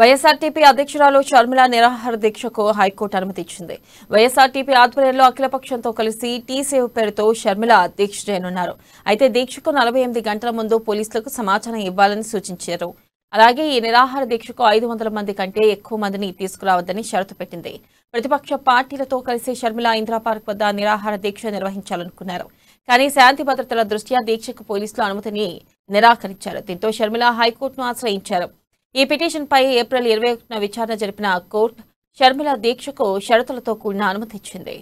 YSRTP అధ్యక్షురాలు షర్మిల నిరాహార దీక్షకు హైకోర్టు అనుమతి ఇచ్చింది వైఎస్ఆర్టీపీ ఆధ్వర్యంలో అఖిలపక్షంతో కలిసి టీ సేవ పేరుతో షర్మిల దీక్ష చేయనున్నారు అయితే దీక్షకు నలభై గంటల ముందు పోలీసులకు సమాచారం ఇవ్వాలని సూచించారు అలాగే ఈ నిరాహార దీక్షకు ఐదు వందల మంది కంటే ఎక్కువ మందిని తీసుకురావద్దని షరతు పెట్టింది ప్రతిపక్ష పార్టీలతో కలిసి షర్మిల ఇంద్రాపార్క్ వద్ద నిరాహార దీక్ష నిర్వహించాలనుకున్నారు కానీ శాంతి భద్రతల దృష్ట్యా దీక్షకు పోలీసులు అనుమతిని నిరాకరించారు దీంతో షర్మిల హైకోర్టును ఆశ్రయించారు ఈ పిటిషన్పై ఏప్రిల్ ఇరవై ఒకటిన విచారణ జరిపిన కోర్టు షర్మిల దీక్షకు షరతులతో కూడిన అనుమతిచ్చింది